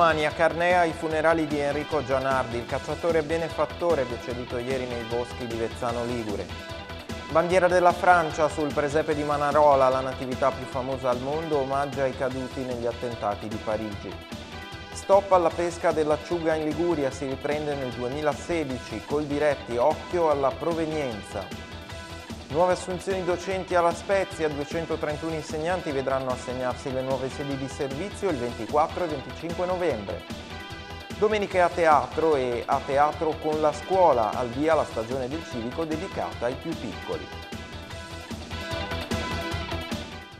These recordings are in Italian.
Domani a Carnea i funerali di Enrico Gianardi, il cacciatore benefattore deceduto ieri nei boschi di Vezzano Ligure. Bandiera della Francia sul presepe di Manarola, la natività più famosa al mondo, omaggia ai caduti negli attentati di Parigi. Stop alla pesca dell'acciuga in Liguria, si riprende nel 2016, col diretti occhio alla provenienza. Nuove assunzioni docenti alla Spezia, 231 insegnanti vedranno assegnarsi le nuove sedi di servizio il 24 e 25 novembre. Domeniche a teatro e a teatro con la scuola, al via la stagione del civico dedicata ai più piccoli.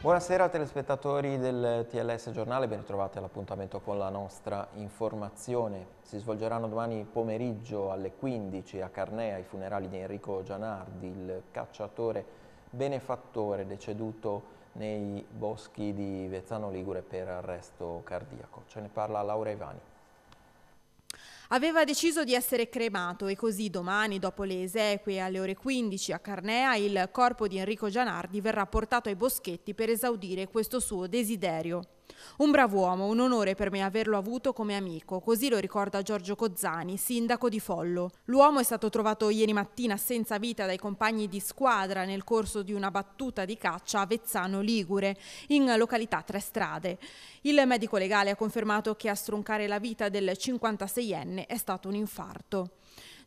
Buonasera telespettatori del TLS Giornale, ben ritrovati all'appuntamento con la nostra informazione. Si svolgeranno domani pomeriggio alle 15 a Carnea i funerali di Enrico Gianardi, il cacciatore benefattore deceduto nei boschi di Vezzano Ligure per arresto cardiaco. Ce ne parla Laura Ivani. Aveva deciso di essere cremato e così domani, dopo le esequie alle ore 15 a Carnea, il corpo di Enrico Gianardi verrà portato ai boschetti per esaudire questo suo desiderio. Un bravo uomo, un onore per me averlo avuto come amico, così lo ricorda Giorgio Cozzani, sindaco di Follo. L'uomo è stato trovato ieri mattina senza vita dai compagni di squadra nel corso di una battuta di caccia a Vezzano Ligure, in località Tre Strade. Il medico legale ha confermato che a stroncare la vita del 56enne è stato un infarto.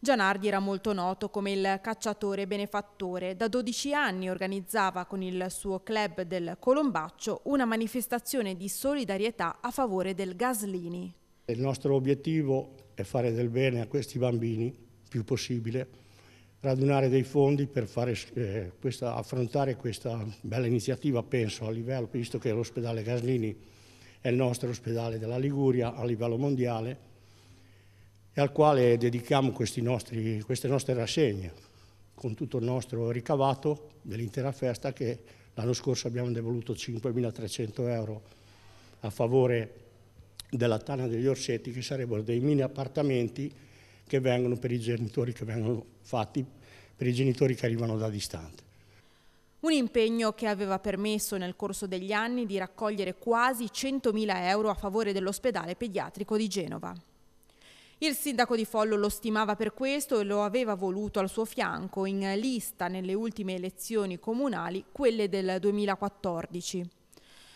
Gianardi era molto noto come il cacciatore benefattore. Da 12 anni organizzava con il suo club del Colombaccio una manifestazione di solidarietà a favore del Gaslini. Il nostro obiettivo è fare del bene a questi bambini più possibile, radunare dei fondi per fare, eh, questa, affrontare questa bella iniziativa, penso, a livello, visto che l'ospedale Gaslini è il nostro ospedale della Liguria a livello mondiale, e al quale dedichiamo nostri, queste nostre rassegne, con tutto il nostro ricavato dell'intera festa che l'anno scorso abbiamo devoluto 5.300 euro a favore della Tana degli Orsetti, che sarebbero dei mini appartamenti che vengono per i genitori che vengono fatti per i genitori che arrivano da distante. Un impegno che aveva permesso nel corso degli anni di raccogliere quasi 100.000 euro a favore dell'ospedale pediatrico di Genova. Il sindaco di Follo lo stimava per questo e lo aveva voluto al suo fianco in lista nelle ultime elezioni comunali, quelle del 2014.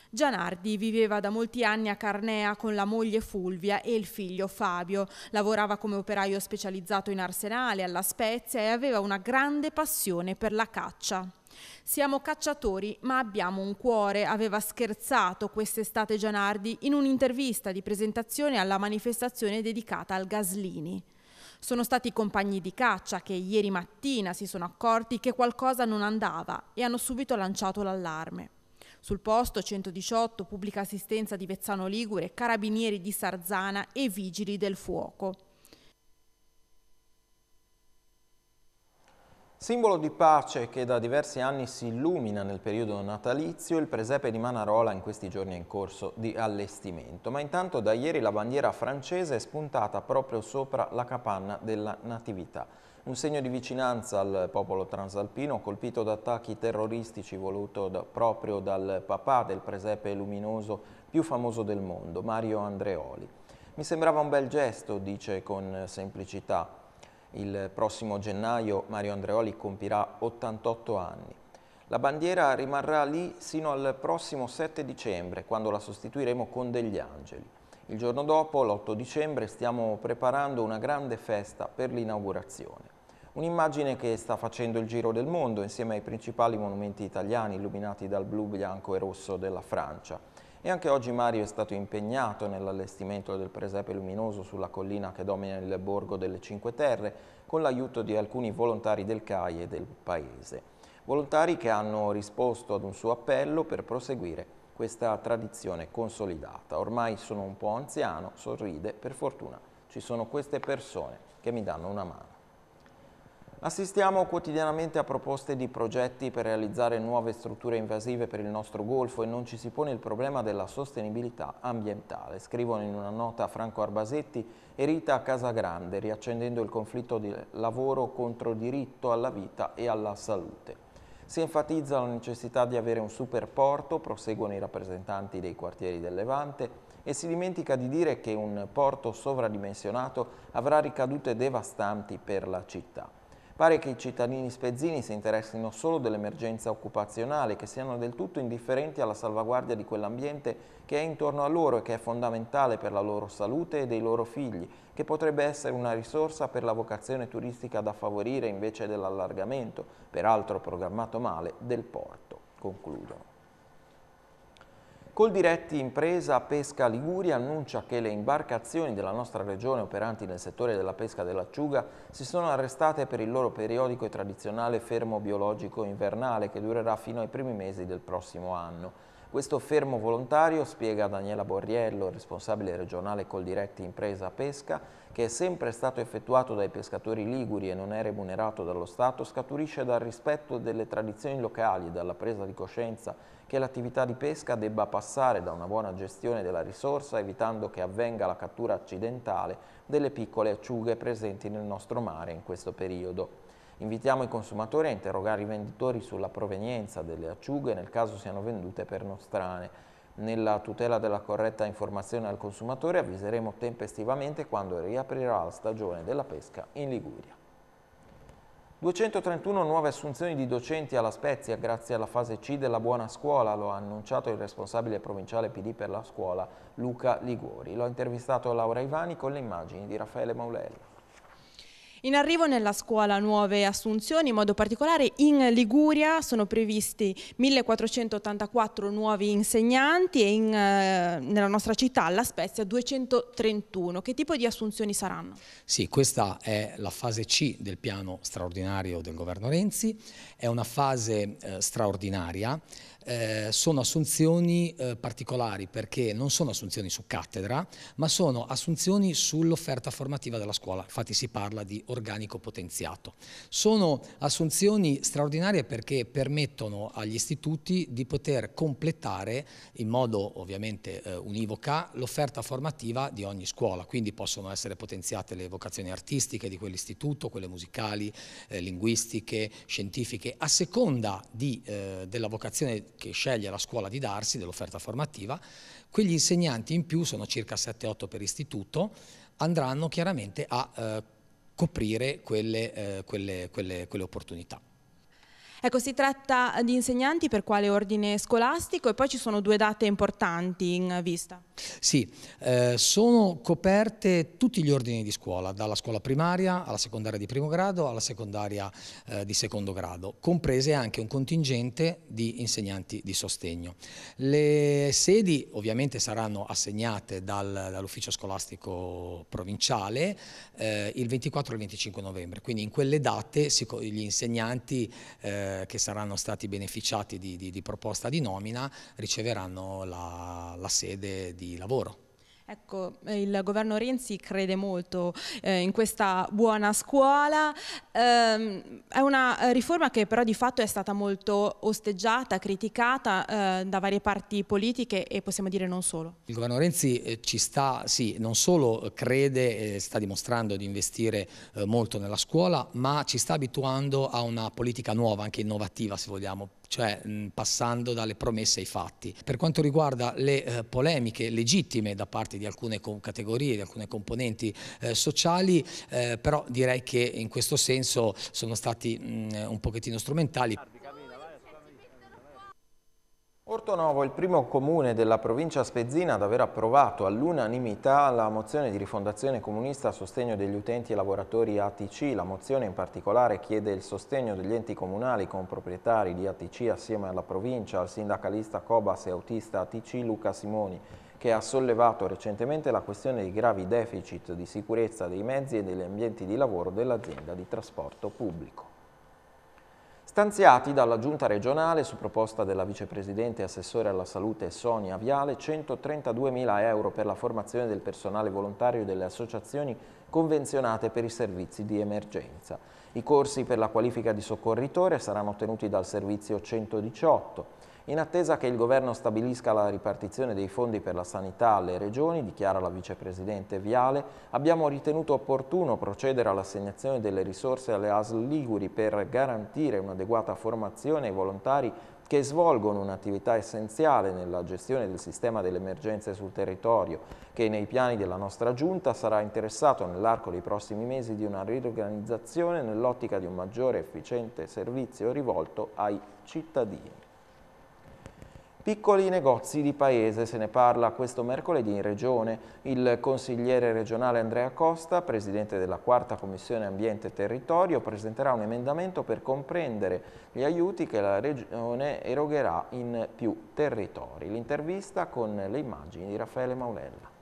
Gianardi viveva da molti anni a Carnea con la moglie Fulvia e il figlio Fabio. Lavorava come operaio specializzato in arsenale alla Spezia e aveva una grande passione per la caccia. Siamo cacciatori ma abbiamo un cuore, aveva scherzato quest'estate Gianardi in un'intervista di presentazione alla manifestazione dedicata al Gaslini. Sono stati i compagni di caccia che ieri mattina si sono accorti che qualcosa non andava e hanno subito lanciato l'allarme. Sul posto 118, pubblica assistenza di Vezzano Ligure, carabinieri di Sarzana e vigili del fuoco. Simbolo di pace che da diversi anni si illumina nel periodo natalizio, il presepe di Manarola in questi giorni è in corso di allestimento, ma intanto da ieri la bandiera francese è spuntata proprio sopra la capanna della Natività. Un segno di vicinanza al popolo transalpino colpito da attacchi terroristici voluto da, proprio dal papà del presepe luminoso più famoso del mondo, Mario Andreoli. Mi sembrava un bel gesto, dice con semplicità, il prossimo gennaio Mario Andreoli compirà 88 anni. La bandiera rimarrà lì sino al prossimo 7 dicembre, quando la sostituiremo con degli angeli. Il giorno dopo, l'8 dicembre, stiamo preparando una grande festa per l'inaugurazione. Un'immagine che sta facendo il giro del mondo insieme ai principali monumenti italiani illuminati dal blu, bianco e rosso della Francia. E anche oggi Mario è stato impegnato nell'allestimento del presepe luminoso sulla collina che domina il borgo delle Cinque Terre, con l'aiuto di alcuni volontari del CAI e del Paese. Volontari che hanno risposto ad un suo appello per proseguire questa tradizione consolidata. Ormai sono un po' anziano, sorride, per fortuna ci sono queste persone che mi danno una mano. Assistiamo quotidianamente a proposte di progetti per realizzare nuove strutture invasive per il nostro golfo e non ci si pone il problema della sostenibilità ambientale, scrivono in una nota Franco Arbasetti e Rita Casagrande, riaccendendo il conflitto di lavoro contro diritto alla vita e alla salute. Si enfatizza la necessità di avere un superporto, proseguono i rappresentanti dei quartieri del Levante, e si dimentica di dire che un porto sovradimensionato avrà ricadute devastanti per la città. Pare che i cittadini spezzini si interessino solo dell'emergenza occupazionale, che siano del tutto indifferenti alla salvaguardia di quell'ambiente che è intorno a loro e che è fondamentale per la loro salute e dei loro figli, che potrebbe essere una risorsa per la vocazione turistica da favorire invece dell'allargamento, peraltro programmato male, del porto. Concludono. Coldiretti Impresa Pesca Liguria annuncia che le imbarcazioni della nostra regione operanti nel settore della pesca dell'acciuga si sono arrestate per il loro periodico e tradizionale fermo biologico invernale che durerà fino ai primi mesi del prossimo anno. Questo fermo volontario, spiega Daniela Borriello, responsabile regionale Coldiretti Impresa Pesca, che è sempre stato effettuato dai pescatori liguri e non è remunerato dallo Stato, scaturisce dal rispetto delle tradizioni locali e dalla presa di coscienza che l'attività di pesca debba passare da una buona gestione della risorsa evitando che avvenga la cattura accidentale delle piccole acciughe presenti nel nostro mare in questo periodo. Invitiamo i consumatori a interrogare i venditori sulla provenienza delle acciughe nel caso siano vendute per nostrane nella tutela della corretta informazione al consumatore avviseremo tempestivamente quando riaprirà la stagione della pesca in Liguria. 231 nuove assunzioni di docenti alla Spezia grazie alla fase C della buona scuola, lo ha annunciato il responsabile provinciale PD per la scuola Luca Liguori. L'ho intervistato Laura Ivani con le immagini di Raffaele Maulella. In arrivo nella scuola nuove assunzioni, in modo particolare in Liguria sono previsti 1484 nuovi insegnanti e in, eh, nella nostra città, La Spezia, 231. Che tipo di assunzioni saranno? Sì, questa è la fase C del piano straordinario del governo Renzi, è una fase eh, straordinaria eh, sono assunzioni eh, particolari perché non sono assunzioni su cattedra, ma sono assunzioni sull'offerta formativa della scuola, infatti si parla di organico potenziato. Sono assunzioni straordinarie perché permettono agli istituti di poter completare in modo ovviamente eh, univoca l'offerta formativa di ogni scuola, quindi possono essere potenziate le vocazioni artistiche di quell'istituto, quelle musicali, eh, linguistiche, scientifiche, a seconda di, eh, della vocazione che sceglie la scuola di darsi dell'offerta formativa, quegli insegnanti in più, sono circa 7-8 per istituto, andranno chiaramente a eh, coprire quelle, eh, quelle, quelle, quelle opportunità. Ecco, si tratta di insegnanti per quale ordine scolastico e poi ci sono due date importanti in vista. Sì, eh, sono coperte tutti gli ordini di scuola, dalla scuola primaria alla secondaria di primo grado alla secondaria eh, di secondo grado, comprese anche un contingente di insegnanti di sostegno. Le sedi ovviamente saranno assegnate dal, dall'ufficio scolastico provinciale eh, il 24 e il 25 novembre, quindi in quelle date gli insegnanti eh, che saranno stati beneficiati di, di, di proposta di nomina riceveranno la, la sede di lavoro. Ecco, eh, il governo Renzi crede molto eh, in questa buona scuola, eh, è una riforma che però di fatto è stata molto osteggiata, criticata eh, da varie parti politiche e possiamo dire non solo. Il governo Renzi eh, ci sta, sì, non solo crede, e sta dimostrando di investire eh, molto nella scuola, ma ci sta abituando a una politica nuova, anche innovativa se vogliamo, cioè passando dalle promesse ai fatti. Per quanto riguarda le eh, polemiche legittime da parte di alcune categorie, di alcune componenti eh, sociali, eh, però direi che in questo senso sono stati mh, un pochettino strumentali. Ortonovo è il primo comune della provincia spezzina ad aver approvato all'unanimità la mozione di rifondazione comunista a sostegno degli utenti e lavoratori ATC. La mozione in particolare chiede il sostegno degli enti comunali con proprietari di ATC assieme alla provincia, al sindacalista Cobas e autista ATC Luca Simoni che ha sollevato recentemente la questione di gravi deficit di sicurezza dei mezzi e degli ambienti di lavoro dell'azienda di trasporto pubblico stanziati dalla Giunta regionale su proposta della vicepresidente e assessore alla salute Sonia Viale 132.000 euro per la formazione del personale volontario delle associazioni convenzionate per i servizi di emergenza. I corsi per la qualifica di soccorritore saranno tenuti dal servizio 118. In attesa che il governo stabilisca la ripartizione dei fondi per la sanità alle regioni, dichiara la vicepresidente Viale, abbiamo ritenuto opportuno procedere all'assegnazione delle risorse alle ASL Liguri per garantire un'adeguata formazione ai volontari che svolgono un'attività essenziale nella gestione del sistema delle emergenze sul territorio, che nei piani della nostra Giunta sarà interessato nell'arco dei prossimi mesi di una riorganizzazione nell'ottica di un maggiore efficiente servizio rivolto ai cittadini piccoli negozi di paese. Se ne parla questo mercoledì in Regione. Il consigliere regionale Andrea Costa, presidente della quarta Commissione Ambiente e Territorio, presenterà un emendamento per comprendere gli aiuti che la Regione erogherà in più territori. L'intervista con le immagini di Raffaele Maulella.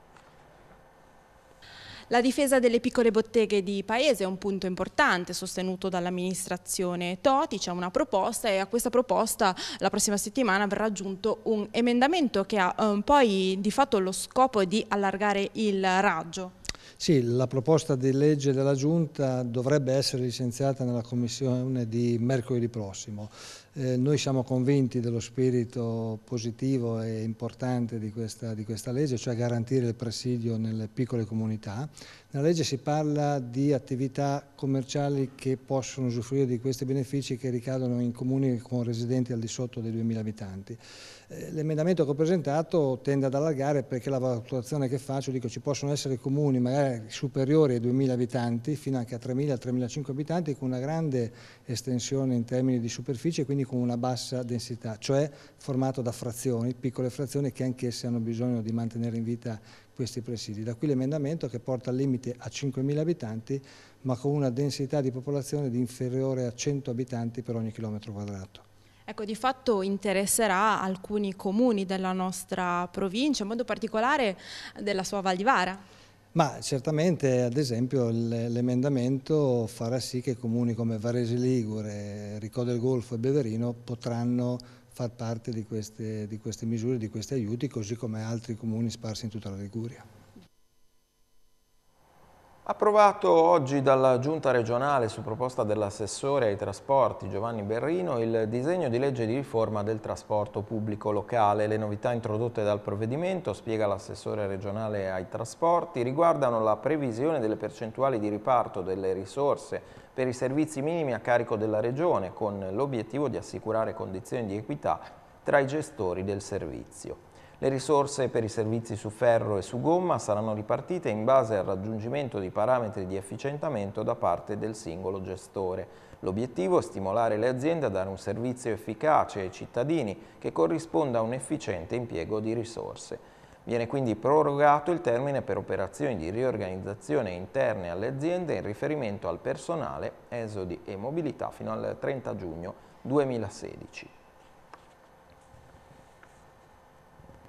La difesa delle piccole botteghe di Paese è un punto importante sostenuto dall'amministrazione Toti, c'è una proposta e a questa proposta la prossima settimana verrà aggiunto un emendamento che ha eh, poi di fatto lo scopo di allargare il raggio. Sì, la proposta di legge della Giunta dovrebbe essere licenziata nella Commissione di mercoledì prossimo. Eh, noi siamo convinti dello spirito positivo e importante di questa, di questa legge, cioè garantire il presidio nelle piccole comunità. Nella legge si parla di attività commerciali che possono usufruire di questi benefici che ricadono in comuni con residenti al di sotto dei 2.000 abitanti. Eh, l'emendamento che ho presentato tende ad allargare perché la valutazione che faccio, dico ci possono essere comuni magari superiori ai 2.000 abitanti, fino anche a 3.000-3.500 abitanti, con una grande estensione in termini di superficie e quindi con una bassa densità, cioè formato da frazioni, piccole frazioni che anch'esse hanno bisogno di mantenere in vita questi presidi. Da qui l'emendamento che porta al limite a 5.000 abitanti ma con una densità di popolazione di inferiore a 100 abitanti per ogni chilometro quadrato. Ecco, di fatto interesserà alcuni comuni della nostra provincia, in modo particolare eh, della sua Val di Vara. Ma certamente, ad esempio, l'emendamento farà sì che comuni come Varese Ligure, Ricò del Golfo e Beverino potranno far parte di queste, di queste misure, di questi aiuti, così come altri comuni sparsi in tutta la Liguria. Approvato oggi dalla Giunta regionale su proposta dell'assessore ai trasporti Giovanni Berrino il disegno di legge di riforma del trasporto pubblico locale. Le novità introdotte dal provvedimento, spiega l'assessore regionale ai trasporti, riguardano la previsione delle percentuali di riparto delle risorse per i servizi minimi a carico della Regione con l'obiettivo di assicurare condizioni di equità tra i gestori del servizio. Le risorse per i servizi su ferro e su gomma saranno ripartite in base al raggiungimento di parametri di efficientamento da parte del singolo gestore. L'obiettivo è stimolare le aziende a dare un servizio efficace ai cittadini che corrisponda a un efficiente impiego di risorse. Viene quindi prorogato il termine per operazioni di riorganizzazione interne alle aziende in riferimento al personale, esodi e mobilità fino al 30 giugno 2016.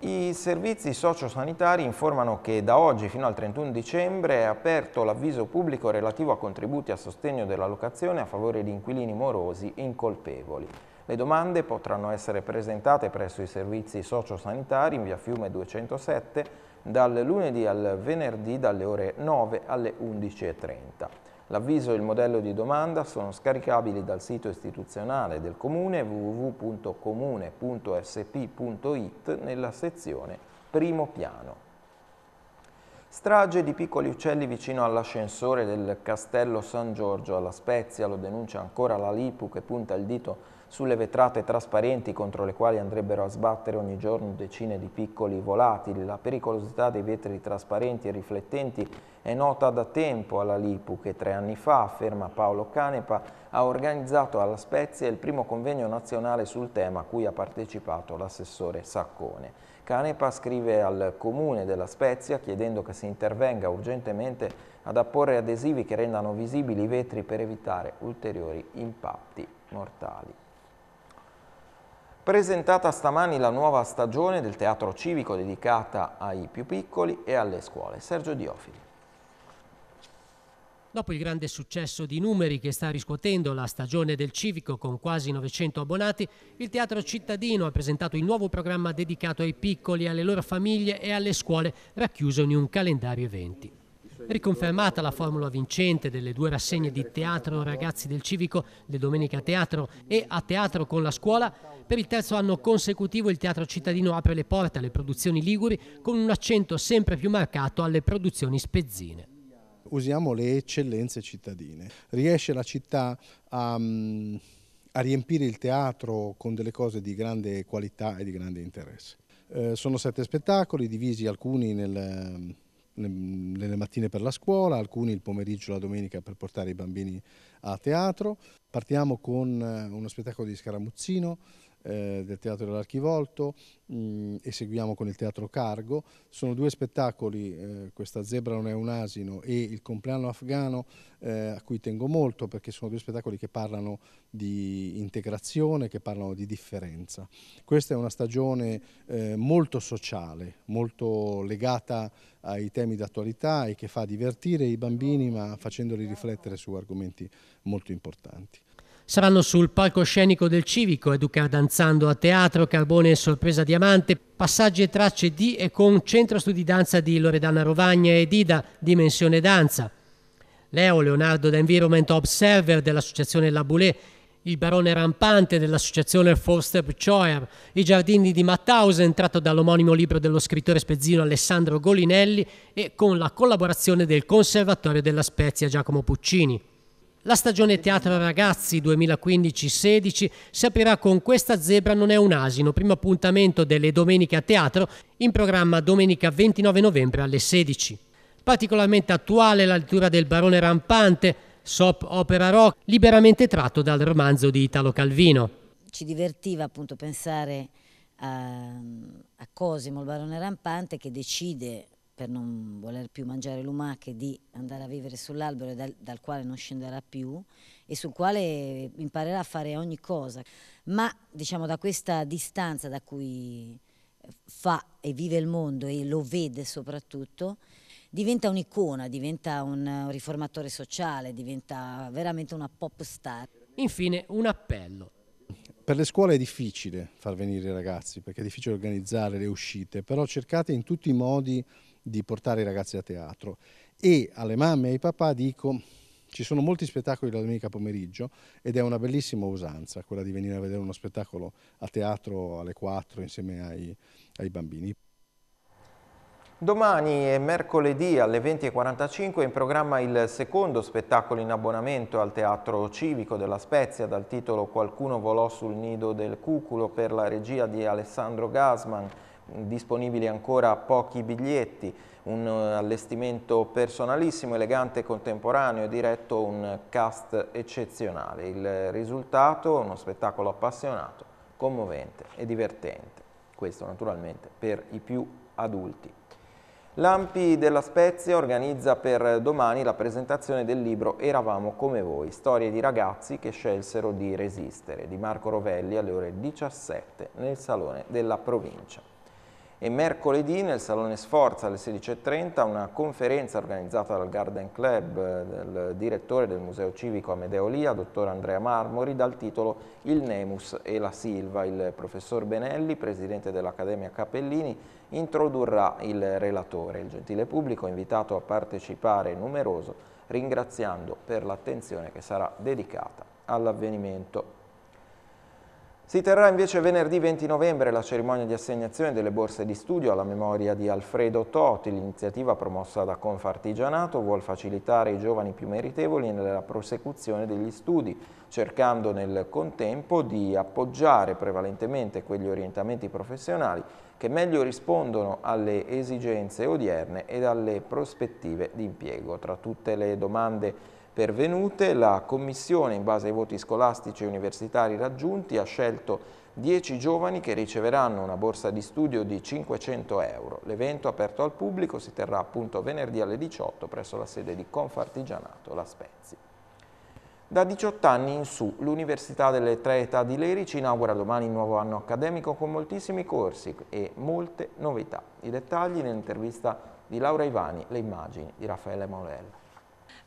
I servizi sociosanitari informano che da oggi fino al 31 dicembre è aperto l'avviso pubblico relativo a contributi a sostegno della locazione a favore di inquilini morosi incolpevoli. Le domande potranno essere presentate presso i servizi sociosanitari in via Fiume 207 dal lunedì al venerdì dalle ore 9 alle 11.30. L'avviso e il modello di domanda sono scaricabili dal sito istituzionale del Comune www.comune.sp.it nella sezione Primo piano. Strage di piccoli uccelli vicino all'ascensore del Castello San Giorgio alla Spezia, lo denuncia ancora la Lipu che punta il dito sulle vetrate trasparenti contro le quali andrebbero a sbattere ogni giorno decine di piccoli volatili. La pericolosità dei vetri trasparenti e riflettenti è nota da tempo alla Lipu che tre anni fa, afferma Paolo Canepa, ha organizzato alla Spezia il primo convegno nazionale sul tema a cui ha partecipato l'assessore Saccone. Canepa scrive al Comune della Spezia chiedendo che si intervenga urgentemente ad apporre adesivi che rendano visibili i vetri per evitare ulteriori impatti mortali. Presentata stamani la nuova stagione del teatro civico dedicata ai più piccoli e alle scuole. Sergio Diofili. Dopo il grande successo di numeri che sta riscuotendo la stagione del Civico con quasi 900 abbonati, il Teatro Cittadino ha presentato il nuovo programma dedicato ai piccoli, alle loro famiglie e alle scuole, racchiuso in un calendario eventi. Riconfermata la formula vincente delle due rassegne di Teatro Ragazzi del Civico, le Domenica Teatro e A Teatro con la Scuola, per il terzo anno consecutivo il Teatro Cittadino apre le porte alle produzioni liguri con un accento sempre più marcato alle produzioni spezzine usiamo le eccellenze cittadine. Riesce la città a, mm, a, riempire il teatro con delle cose di grande qualità e di grande interesse. Eh, sono sette spettacoli divisi alcuni nel nelle mattine per la scuola, alcuni il pomeriggio e la domenica per portare i bambini a teatro. Partiamo con eh, uno spettacolo di Scaramuzzino eh, del Teatro dell'Archivolto mm, e seguiamo con il Teatro Cargo. Sono due spettacoli, eh, questa Zebra non è un asino e il compleanno afghano eh, a cui tengo molto perché sono due spettacoli che parlano di integrazione, che parlano di differenza. Questa è una stagione eh, molto sociale, molto legata ai temi d'attualità e che fa divertire i bambini ma facendoli riflettere su argomenti molto importanti. Saranno sul palcoscenico del Civico, Educa danzando a teatro, Carbone e Sorpresa Diamante, passaggi e tracce di e con Centro Studi Danza di Loredana Rovagna e Dida, Dimensione Danza. Leo Leonardo da Environment Observer dell'associazione Laboulé, il barone rampante dell'associazione Forstep Choir, I giardini di Matthausen, tratto dall'omonimo libro dello scrittore spezzino Alessandro Golinelli e con la collaborazione del Conservatorio della Spezia Giacomo Puccini. La stagione Teatro Ragazzi 2015-16 si aprirà con Questa zebra non è un asino, primo appuntamento delle domeniche a teatro, in programma domenica 29 novembre alle 16. Particolarmente attuale la lettura del Barone Rampante, sop opera rock, liberamente tratto dal romanzo di Italo Calvino. Ci divertiva appunto pensare a, a Cosimo, il Barone Rampante, che decide per non voler più mangiare lumache, di andare a vivere sull'albero dal, dal, quale non scenderà più e sul quale imparerà a fare ogni cosa. Ma diciamo da questa distanza da cui eh, fa e vive il mondo e lo vede soprattutto, diventa un'icona, diventa un riformatore sociale, diventa veramente una pop star. Infine un appello. Per le scuole è difficile far venire i ragazzi perché è difficile organizzare le uscite, però cercate in tutti i modi di portare i ragazzi a teatro e alle mamme e ai papà dico ci sono molti spettacoli la domenica pomeriggio ed è una bellissima usanza quella di venire a vedere uno spettacolo a teatro alle 4 insieme ai, ai bambini. Domani e mercoledì alle 20.45 in programma il secondo spettacolo in abbonamento al Teatro Civico della Spezia dal titolo Qualcuno volò sul nido del cuculo per la regia di Alessandro Gasman disponibili ancora pochi biglietti, un eh, allestimento personalissimo, elegante, e contemporaneo e diretto, un cast eccezionale. Il risultato è uno spettacolo appassionato, commovente e divertente. Questo naturalmente per i più adulti. L'Ampi della Spezia organizza per domani la presentazione del libro Eravamo come voi, storie di ragazzi che scelsero di resistere, di Marco Rovelli alle ore 17 nel Salone della Provincia e mercoledì nel Salone Sforza alle 16.30 una conferenza organizzata dal Garden Club eh, del direttore del Museo Civico Amedeo Lia, dottor Andrea Marmori, dal titolo Il Nemus e la Silva. Il professor Benelli, presidente dell'Accademia Capellini, introdurrà il relatore. Il gentile pubblico è invitato a partecipare numeroso, ringraziando per l'attenzione che sarà dedicata all'avvenimento. Si terrà invece venerdì 20 novembre la cerimonia di assegnazione delle borse di studio alla memoria di Alfredo Totti. L'iniziativa promossa da Confartigianato vuole facilitare i giovani più meritevoli nella prosecuzione degli studi, cercando nel contempo di appoggiare prevalentemente quegli orientamenti professionali che meglio rispondono alle esigenze odierne ed alle prospettive di impiego. Tra tutte le domande pervenute, la Commissione, in base ai voti scolastici e universitari raggiunti, ha scelto 10 giovani che riceveranno una borsa di studio di 500 euro. L'evento aperto al pubblico si terrà appunto venerdì alle 18 presso la sede di Confartigianato La Spezia. Da 18 anni in su, l'Università delle Tre Età di Lerici inaugura domani il nuovo anno accademico con moltissimi corsi e molte novità. I dettagli nell'intervista di Laura Ivani, le immagini di Raffaele Maurella.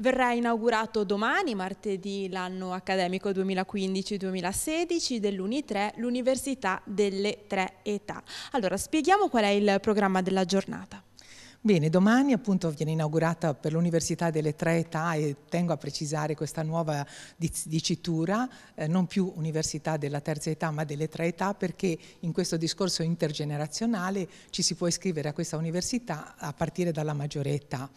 Verrà inaugurato domani, martedì, l'anno accademico 2015-2016 dell'Uni3, l'Università delle Tre Età. Allora, spieghiamo qual è il programma della giornata. Bene, domani appunto viene inaugurata per l'Università delle Tre Età e tengo a precisare questa nuova dicitura, eh, non più Università della Terza Età ma delle Tre Età perché in questo discorso intergenerazionale ci si può iscrivere a questa università a partire dalla maggiore età.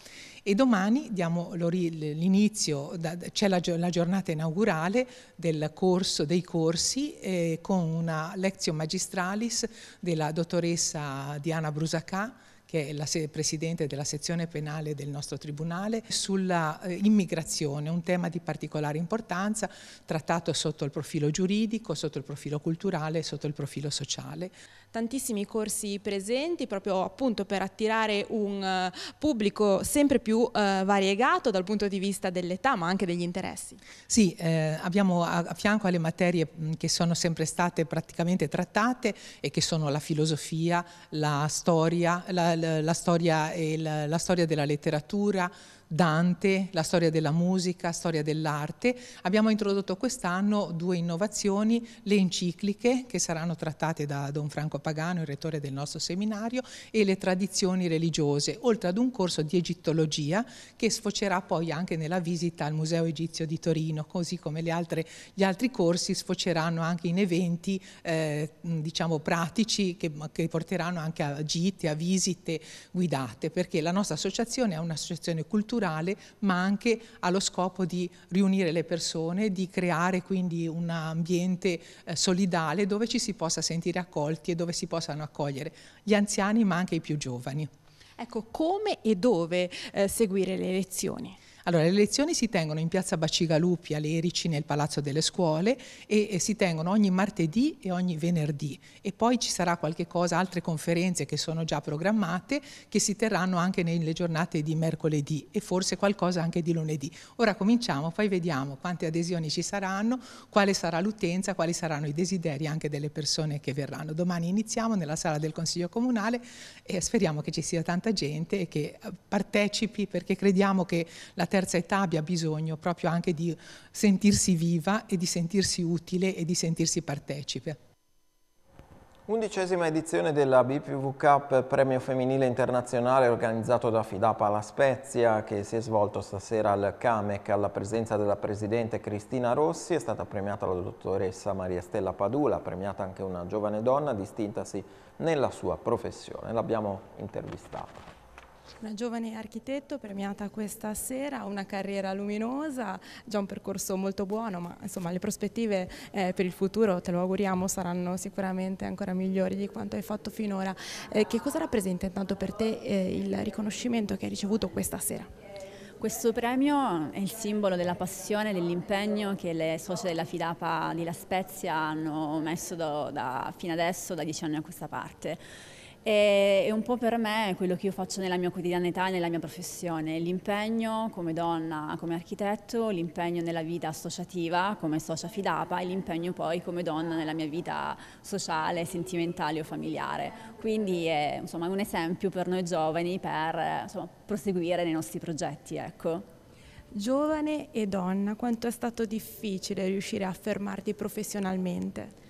E domani diamo l'inizio, c'è la, la, giornata inaugurale del corso, dei corsi eh, con una lezione magistralis della dottoressa Diana Brusacà che è la presidente della sezione penale del nostro tribunale, sulla eh, immigrazione, un tema di particolare importanza, trattato sotto il profilo giuridico, sotto il profilo culturale e sotto il profilo sociale. Tantissimi corsi presenti proprio appunto per attirare un eh, pubblico sempre più uh, variegato dal punto di vista dell'età ma anche degli interessi. Sì, eh, abbiamo a, a fianco alle materie mm, che sono sempre state praticamente trattate e che sono la filosofia, la storia, la, la, la, storia la, la storia della letteratura, Dante, la storia della musica, storia dell'arte. Abbiamo introdotto quest'anno due innovazioni, le encicliche che saranno trattate da Don Franco Pagano, il rettore del nostro seminario, e le tradizioni religiose, oltre ad un corso di egittologia che sfocerà poi anche nella visita al Museo Egizio di Torino, così come altre, gli altri corsi sfoceranno anche in eventi eh, diciamo pratici che, che porteranno anche a gite, a visite guidate, perché la nostra associazione è un'associazione culturale culturale, ma anche allo scopo di riunire le persone, di creare quindi un ambiente eh, solidale dove ci si possa sentire accolti e dove si possano accogliere gli anziani ma anche i più giovani. Ecco, come e dove eh, seguire le lezioni? Allora, le lezioni si tengono in piazza Bacigaluppi a Lerici nel Palazzo delle Scuole e, e, si tengono ogni martedì e ogni venerdì e poi ci sarà qualche cosa, altre conferenze che sono già programmate che si terranno anche nelle giornate di mercoledì e forse qualcosa anche di lunedì. Ora cominciamo, poi vediamo quante adesioni ci saranno, quale sarà l'utenza, quali saranno i desideri anche delle persone che verranno. Domani iniziamo nella sala del Consiglio Comunale e speriamo che ci sia tanta gente e che eh, partecipi perché crediamo che la terza età abbia bisogno proprio anche di sentirsi viva e di sentirsi utile e di sentirsi partecipe. Undicesima edizione della BPV Cup Premio Femminile Internazionale organizzato da Fidapa La Spezia che si è svolto stasera al CAMEC alla presenza della Presidente Cristina Rossi è stata premiata la dottoressa Maria Stella Padula, premiata anche una giovane donna distintasi nella sua professione. L'abbiamo intervistata una giovane architetto premiata questa sera, una carriera luminosa, già un percorso molto buono, ma insomma le prospettive eh, per il futuro, te lo auguriamo, saranno sicuramente ancora migliori di quanto hai fatto finora. Eh, che cosa rappresenta intanto per te eh, il riconoscimento che hai ricevuto questa sera? Questo premio è il simbolo della passione, e dell'impegno che le socie della Filapa di La Spezia hanno messo da, da, fino adesso, da dieci anni a questa parte. E, è un po' per me quello che io faccio nella mia quotidianità e nella mia professione, l'impegno come donna, come architetto, l'impegno nella vita associativa come socia Fidapa e l'impegno poi come donna nella mia vita sociale, sentimentale o familiare. Quindi è insomma, un esempio per noi giovani per insomma, proseguire nei nostri progetti. Ecco. Giovane e donna, quanto è stato difficile riuscire a affermarti professionalmente?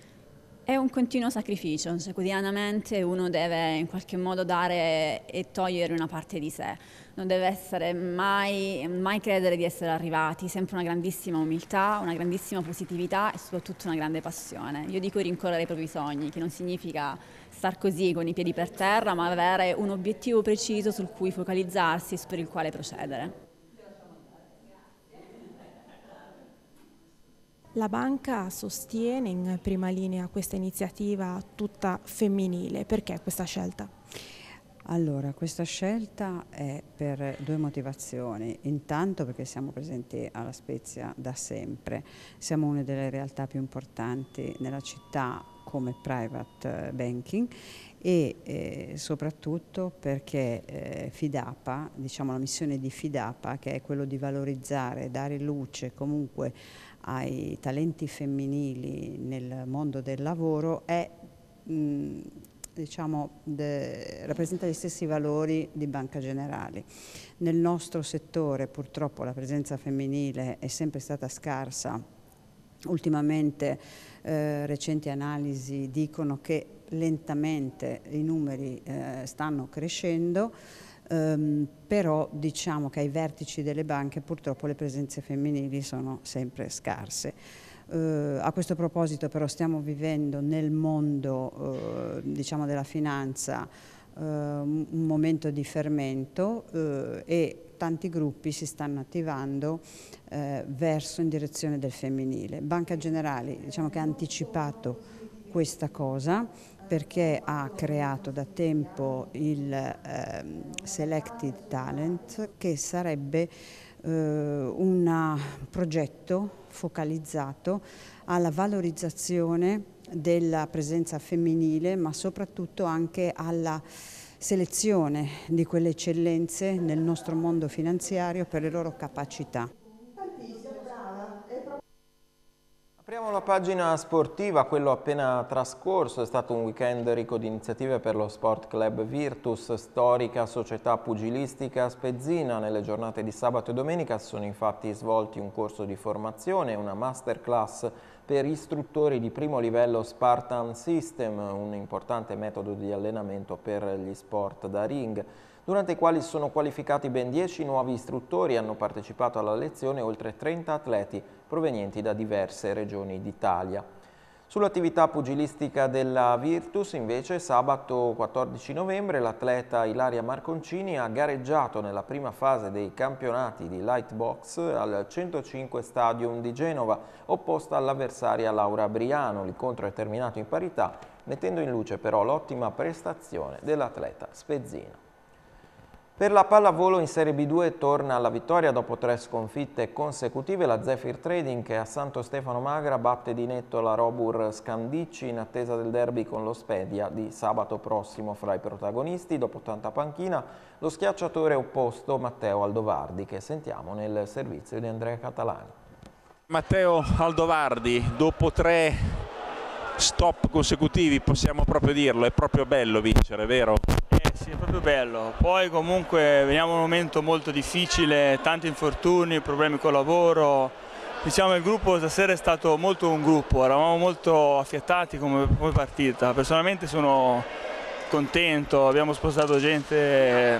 È un continuo sacrificio, cioè, quotidianamente uno deve in qualche modo dare e togliere una parte di sé, non deve essere mai, mai credere di essere arrivati, sempre una grandissima umiltà, una grandissima positività e soprattutto una grande passione. Io dico rincorrere i propri sogni, che non significa star così con i piedi per terra, ma avere un obiettivo preciso sul cui focalizzarsi e per il quale procedere. La banca sostiene in prima linea questa iniziativa tutta femminile, perché questa scelta? Allora, questa scelta è per due motivazioni. Intanto perché siamo presenti alla Spezia da sempre, siamo una delle realtà più importanti nella città come private eh, banking e eh, soprattutto perché eh, Fidapa, diciamo la missione di Fidapa che è quello di valorizzare, dare luce comunque ai talenti femminili nel mondo del lavoro è, mh, diciamo, de, rappresenta gli stessi valori di Banca Generali. Nel nostro settore purtroppo la presenza femminile è sempre stata scarsa. Ultimamente eh, recenti analisi dicono che lentamente i numeri eh, stanno crescendo. Um, però diciamo che ai vertici delle banche purtroppo le presenze femminili sono sempre scarse. Uh, a questo proposito però stiamo vivendo nel mondo uh, diciamo della finanza uh, un momento di fermento e tanti gruppi si stanno attivando verso in direzione del femminile. Banca Generali diciamo che ha anticipato questa cosa perché ha creato da tempo il eh, Selected Talent che sarebbe eh, un progetto focalizzato alla valorizzazione della presenza femminile ma soprattutto anche alla selezione di quelle eccellenze nel nostro mondo finanziario per le loro capacità. Apriamo la pagina sportiva, quello appena trascorso è stato un weekend ricco di iniziative per lo Sport Club Virtus, storica società pugilistica spezzina. Nelle giornate di sabato e domenica sono infatti svolti un corso di formazione una masterclass per istruttori di primo livello Spartan System, un importante metodo di allenamento per gli sport da ring durante i quali sono qualificati ben 10 nuovi istruttori e hanno partecipato alla lezione oltre 30 atleti provenienti da diverse regioni d'Italia. Sull'attività pugilistica della Virtus, invece, sabato 14 novembre l'atleta Ilaria Marconcini ha gareggiato nella prima fase dei campionati di Lightbox al 105 Stadium di Genova, opposta all'avversaria Laura Briano. L'incontro è terminato in parità, mettendo in luce però l'ottima prestazione dell'atleta Spezzino. Per la pallavolo in Serie B2 torna alla vittoria dopo tre sconfitte consecutive la Zephyr Trading che a Santo Stefano Magra batte di netto la Robur Scandicci in attesa del derby con lo Spedia di sabato prossimo fra i protagonisti dopo tanta panchina lo schiacciatore opposto Matteo Aldovardi che sentiamo nel servizio di Andrea Catalani. Matteo Aldovardi dopo tre stop consecutivi possiamo proprio dirlo, è proprio bello vincere, vero? sì, è proprio bello. Poi comunque veniamo a un momento molto difficile, tanti infortuni, problemi col lavoro. Diciamo il gruppo stasera è stato molto un gruppo, eravamo molto affiattati come, come partita. Personalmente sono contento, abbiamo spostato gente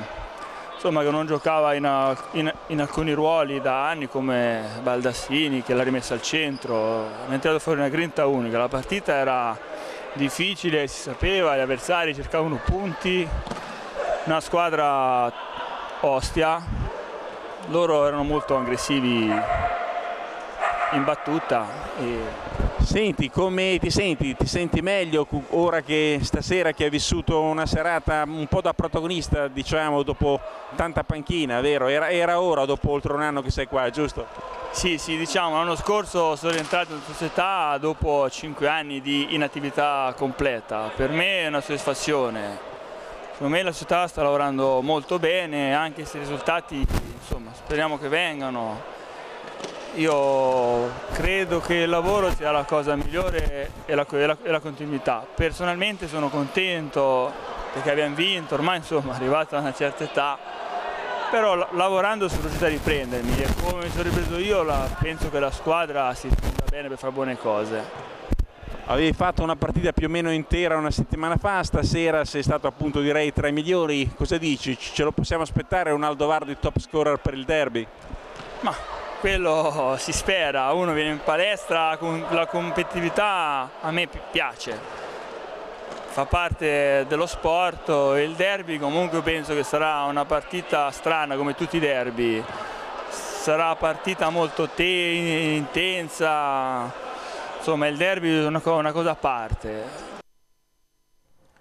insomma, che non giocava in, in, in, alcuni ruoli da anni come Baldassini che l'ha rimessa al centro, è tirato fuori una grinta unica, la partita era difficile, si sapeva, gli avversari cercavano punti, una squadra ostia, loro erano molto aggressivi in battuta. E... Senti, come ti senti? Ti senti meglio ora che stasera che hai vissuto una serata un po' da protagonista, diciamo, dopo tanta panchina, vero? Era, era ora dopo oltre un anno che sei qua, giusto? Sì, sì, diciamo, l'anno scorso sono rientrato in società dopo 5 anni di inattività completa. Per me è una soddisfazione Secondo me la società sta lavorando molto bene, anche se i risultati insomma, speriamo che vengano. Io credo che il lavoro sia la cosa migliore e la, e la, e la continuità. Personalmente sono contento perché abbiamo vinto, ormai insomma arrivato a una certa età, però lavorando sono riuscito a riprendermi e come mi sono ripreso io la, penso che la squadra si prenda bene per fare buone cose. Avevi fatto una partita più o meno intera una settimana fa, stasera sei stato appunto direi tra i migliori, cosa dici? Ce lo possiamo aspettare un Aldo Vardi top scorer per il derby? Ma quello si spera, uno viene in palestra, la competitività a me piace, fa parte dello sport e il derby comunque penso che sarà una partita strana come tutti i derby, sarà partita molto intensa insomma il derby è una, una cosa a parte.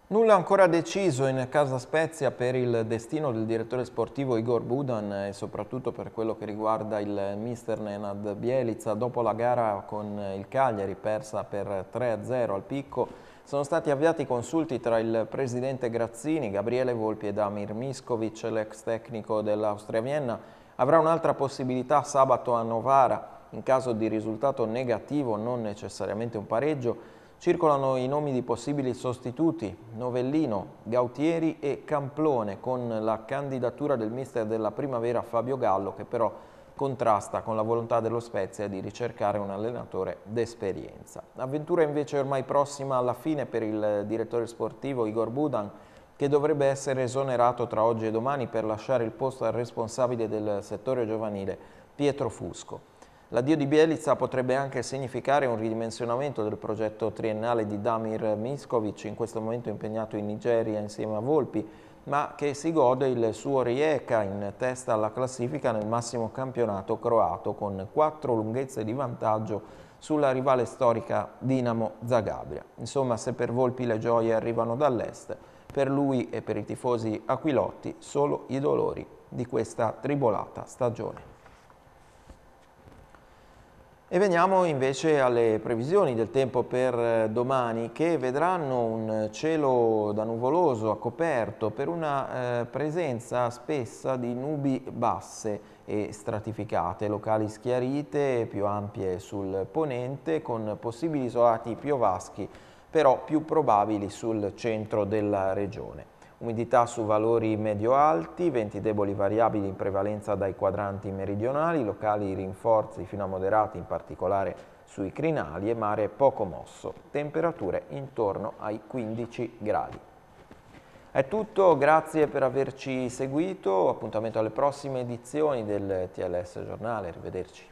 Nulla ancora deciso in Casa Spezia per il destino del direttore sportivo Igor Budan e soprattutto per quello che riguarda il mister Nenad Bielizza. Dopo la gara con il Cagliari persa per 3-0 al picco sono stati avviati consulti tra il presidente Grazzini, Gabriele Volpi ed Amir Miskovic, l'ex tecnico dell'Austria Vienna. Avrà un'altra possibilità sabato a Novara in caso di risultato negativo, non necessariamente un pareggio, Circolano i nomi di possibili sostituti, Novellino, Gautieri e Camplone con la candidatura del mister della primavera Fabio Gallo che però contrasta con la volontà dello Spezia di ricercare un allenatore d'esperienza. Avventura invece ormai prossima alla fine per il direttore sportivo Igor Budan che dovrebbe essere esonerato tra oggi e domani per lasciare il posto al responsabile del settore giovanile Pietro Fusco. L'addio di Bielizza potrebbe anche significare un ridimensionamento del progetto triennale di Damir Miskovic, in questo momento impegnato in Nigeria insieme a Volpi, ma che si gode il suo Rijeka in testa alla classifica nel massimo campionato croato con quattro lunghezze di vantaggio sulla rivale storica Dinamo Zagabria. Insomma, se per Volpi le gioie arrivano dall'est, per lui e per i tifosi aquilotti solo i dolori di questa tribolata stagione. E veniamo invece alle previsioni del tempo per eh, domani che vedranno un cielo da nuvoloso a coperto per una eh, presenza spessa di nubi basse e stratificate, locali schiarite più ampie sul ponente con possibili isolati piovaschi però più probabili sul centro della regione umidità su valori medio-alti, venti deboli variabili in prevalenza dai quadranti meridionali, locali rinforzi fino a moderati in particolare sui crinali e mare poco mosso, temperature intorno ai 15 gradi. È tutto, grazie per averci seguito, appuntamento alle prossime edizioni del TLS Giornale, arrivederci.